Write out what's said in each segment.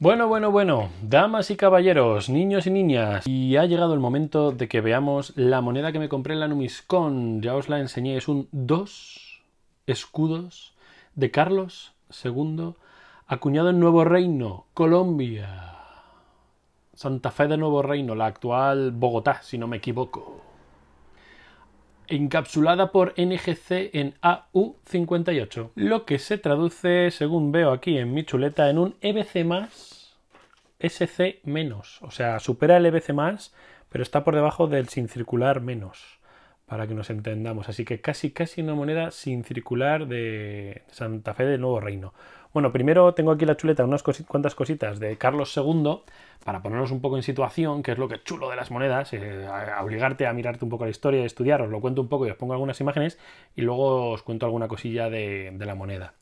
Bueno, bueno, bueno, damas y caballeros, niños y niñas, y ha llegado el momento de que veamos la moneda que me compré en la Numiscon. Ya os la enseñé, es un 2 escudos de Carlos II, acuñado en Nuevo Reino, Colombia. Santa Fe de Nuevo Reino, la actual Bogotá, si no me equivoco. Encapsulada por NGC en AU58, lo que se traduce, según veo aquí en mi chuleta, en un EBC más SC menos, o sea, supera el EBC más, pero está por debajo del sin circular menos, para que nos entendamos. Así que casi, casi una moneda sin circular de Santa Fe del Nuevo Reino. Bueno, primero tengo aquí la chuleta, unas cuantas cositas de Carlos II, para ponernos un poco en situación, que es lo que es chulo de las monedas, eh, obligarte a mirarte un poco la historia, estudiar, os lo cuento un poco y os pongo algunas imágenes, y luego os cuento alguna cosilla de, de la moneda.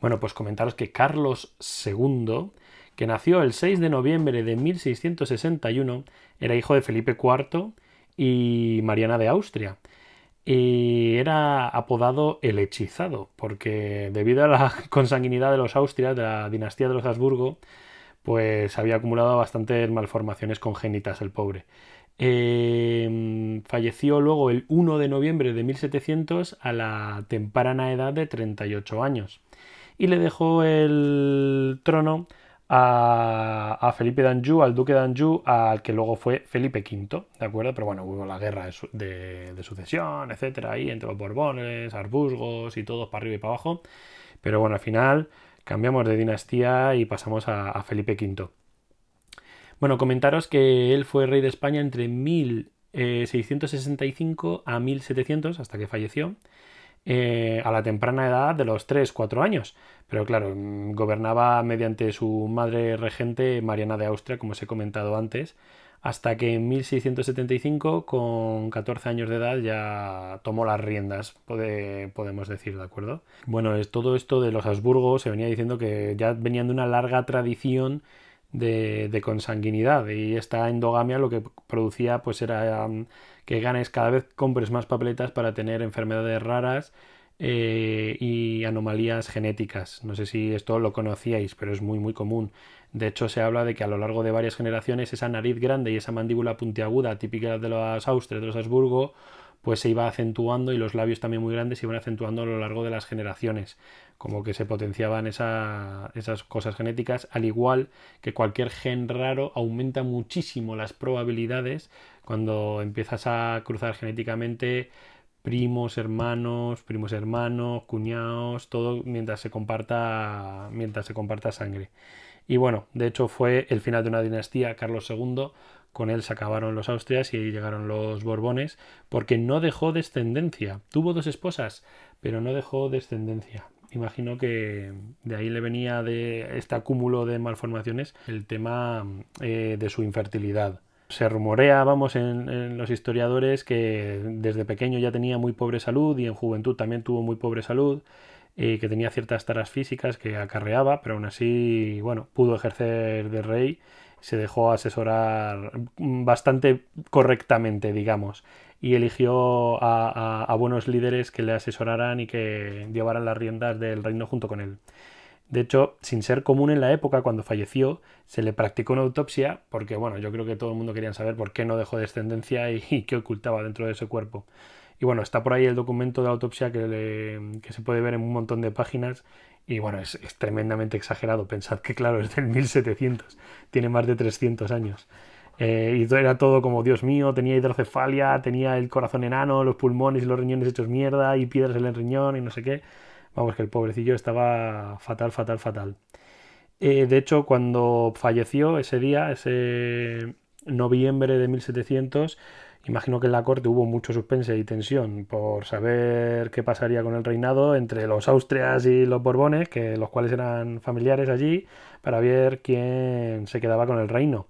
Bueno, pues comentaros que Carlos II que nació el 6 de noviembre de 1661, era hijo de Felipe IV y Mariana de Austria. Y era apodado el hechizado, porque debido a la consanguinidad de los Austrias, de la dinastía de los Habsburgo, pues había acumulado bastantes malformaciones congénitas el pobre. Em, falleció luego el 1 de noviembre de 1700 a la temprana edad de 38 años y le dejó el trono a, Felipe d'Anjou, al duque d'Anjou, al que luego fue Felipe V, ¿de acuerdo? Pero bueno, hubo la guerra de, sucesión, etcétera, ahí entre los Borbones, Arbusgos y todos para arriba y para abajo. Pero bueno, al final cambiamos de dinastía y pasamos a, a Felipe V. Bueno, comentaros que él fue rey de España entre 1665 eh, a 1700, hasta que falleció. Eh, a la temprana edad de los 3-4 años. Pero claro, mm, gobernaba mediante su madre regente Mariana de Austria, como os he comentado antes, hasta que en 1675, con 14 años de edad, ya tomó las riendas, podemos decir, ¿de acuerdo? Bueno, es, todo esto de los Habsburgo se venía diciendo que ya venían de una larga tradición de, consanguinidad y esta endogamia lo que producía pues era um, que ganes cada vez compres más papeletas para tener enfermedades raras eh, y anomalías genéticas. No sé si esto lo conocíais, pero es muy muy común. De hecho, se habla de que a lo largo de varias generaciones esa nariz grande y esa mandíbula puntiaguda típica de los Austrias, de los Habsburgo, pues se iba acentuando y los labios también muy grandes se iban acentuando a lo largo de las generaciones como que se potenciaban esas cosas genéticas, al igual que cualquier gen raro aumenta muchísimo las probabilidades cuando empiezas a cruzar genéticamente primos, hermanos, primos hermanos, cuñados, todo mientras se comparta mientras se comparta sangre. Y bueno, de hecho fue el final de una dinastía, Carlos II, con él se acabaron los Austrias y llegaron los Borbones, porque no dejó descendencia. Tuvo dos esposas, pero no dejó descendencia imagino que de ahí le venía de este acúmulo de malformaciones el tema eh, de su infertilidad. Se rumorea, vamos, en, los historiadores que desde pequeño ya tenía muy pobre salud y en juventud también tuvo muy pobre salud, eh, que tenía ciertas taras físicas que acarreaba, pero aún así, bueno, pudo ejercer de rey se dejó asesorar bastante correctamente, digamos y eligió a, buenos líderes que le asesoraran y que llevaran las riendas del reino junto con él. De hecho, sin ser común en la época, cuando falleció, se le practicó una autopsia porque, bueno, yo creo que todo el mundo quería saber por qué no dejó descendencia y, qué ocultaba dentro de ese cuerpo. Y bueno, está por ahí el documento de autopsia que, se puede ver en un montón de páginas. Y bueno, es, es, tremendamente exagerado. Pensad que, claro, es del 1700. Tiene más de 300 años. Eh, y era todo como, Dios mío, tenía hidrocefalia, tenía el corazón enano, los pulmones y los riñones hechos mierda, y piedras en el riñón, y no sé qué. Vamos, que el pobrecillo estaba fatal, fatal, fatal. Eh, de hecho, cuando falleció ese día, ese noviembre de 1700, imagino que en la corte hubo mucho suspense y tensión por saber qué pasaría con el reinado entre los Austrias y los Borbones, que los cuales eran familiares allí, para ver quién se quedaba con el reino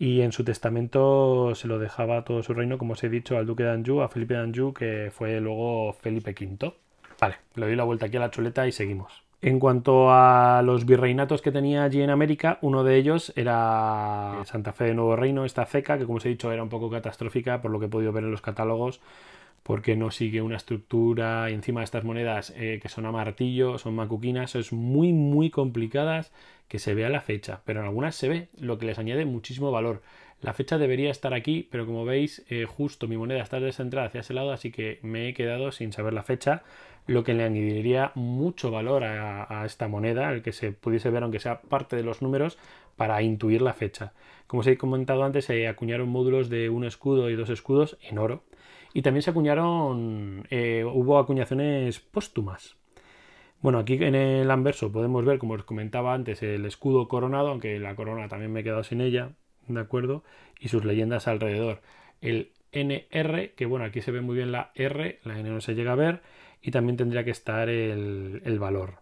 y en su testamento se lo dejaba todo su reino, como os he dicho, al duque de Anjou, a Felipe de Anjou, que fue luego Felipe V. Vale, le doy la vuelta aquí a la chuleta y seguimos. En cuanto a los virreinatos que tenía allí en América, uno de ellos era Santa Fe de Nuevo Reino, esta ceca, que como os he dicho era un poco catastrófica por lo que he podido ver en los catálogos, porque no sigue una estructura encima de estas monedas eh, que son a martillo, son macuquinas, es muy muy complicadas que se vea la fecha, pero en algunas se ve, lo que les añade muchísimo valor. La fecha debería estar aquí, pero como veis, eh, justo mi moneda está descentrada hacia ese lado, así que me he quedado sin saber la fecha, lo que le añadiría mucho valor a, a esta moneda, el que se pudiese ver, aunque sea parte de los números, para intuir la fecha. Como os he comentado antes, se acuñaron módulos de un escudo y dos escudos en oro. Y también se acuñaron, eh, hubo acuñaciones póstumas. Bueno, aquí en el anverso podemos ver, como os comentaba antes, el escudo coronado, aunque la corona también me he quedado sin ella, ¿de acuerdo? Y sus leyendas alrededor. El NR, que bueno, aquí se ve muy bien la R, la N no se llega a ver, y también tendría que estar el, el valor.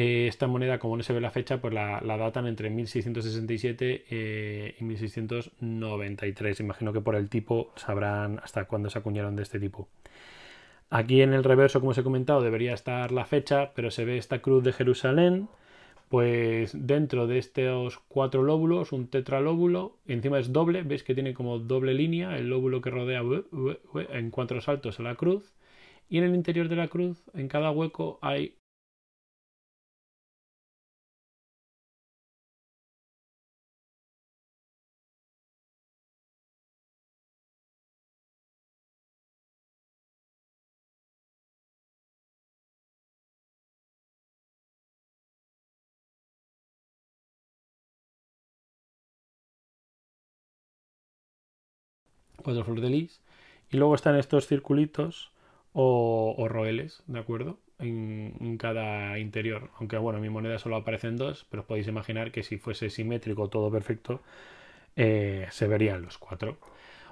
Eh, esta moneda, como no se ve la fecha, pues la, datan entre 1667 y 1693. Eh, Imagino que por el tipo sabrán hasta cuándo se acuñaron de este tipo. Aquí en el reverso, como os he comentado, debería estar la fecha, pero se ve esta cruz de Jerusalén. Pues dentro de estos cuatro lóbulos, un tetralóbulo, encima es doble, veis que tiene como doble línea, el lóbulo que rodea en cuatro saltos a la cruz, y en el interior de la cruz, en cada hueco, hay cuatro flor de lis. Y luego están estos circulitos o, roeles, ¿de acuerdo? En, cada interior. Aunque bueno, mi moneda solo aparecen dos, pero os podéis imaginar que si fuese simétrico, todo perfecto, eh, se verían los cuatro.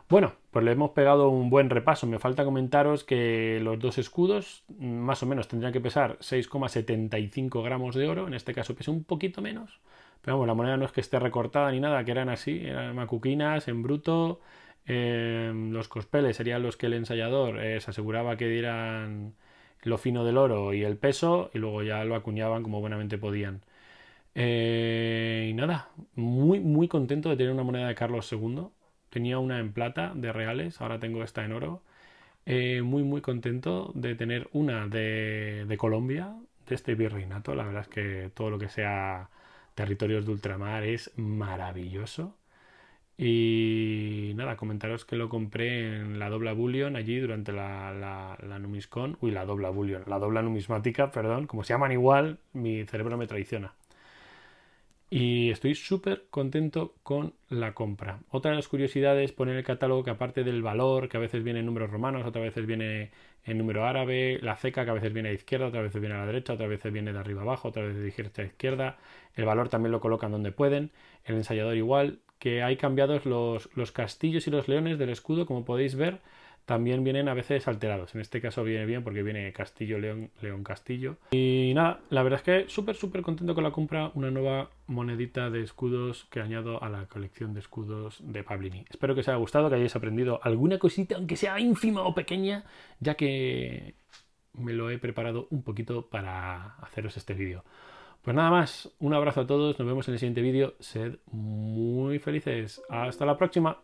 Bueno, pues le hemos pegado un buen repaso. Me falta comentaros que los dos escudos más o menos tendrían que pesar 6,75 gramos de oro. En este caso pesa un poquito menos. Pero vamos, la moneda no es que esté recortada ni nada, que eran así, eran macuquinas en bruto, Em, los cospeles serían los que el ensayador eh, se aseguraba que dieran lo fino del oro y el peso y luego ya lo acuñaban como buenamente podían. Eh, y nada, muy muy contento de tener una moneda de Carlos II. Tenía una en plata de reales, ahora tengo esta en oro. Eh, muy muy contento de tener una de, de Colombia, de este virreinato. La verdad es que todo lo que sea territorios de ultramar es maravilloso. Y nada, comentaros que lo compré en la Dobla Bullion allí durante la, la, Numiscon. Uy, la Dobla Bullion, la Dobla Numismática, perdón. Como se llaman igual, mi cerebro me traiciona. Y estoy súper contento con la compra. Otra de las curiosidades, poner el catálogo que aparte del valor, que a veces viene en números romanos, otra veces viene en número árabe, la ceca que a veces viene a la izquierda, otra vez viene a la derecha, otra vez viene de arriba abajo, otra vez de izquierda a izquierda, el valor también lo colocan donde pueden, el ensayador igual, que hay cambiados los, castillos y los leones del escudo, como podéis ver, también vienen a veces alterados. En este caso viene bien porque viene Castillo, León, León, Castillo. Y nada, la verdad es que súper, súper contento con la compra. Una nueva monedita de escudos que añado a la colección de escudos de Pablini. Espero que os haya gustado, que hayáis aprendido alguna cosita, aunque sea ínfima o pequeña, ya que me lo he preparado un poquito para haceros este vídeo. Pues nada más, un abrazo a todos, nos vemos en el siguiente vídeo, sed muy felices, hasta la próxima.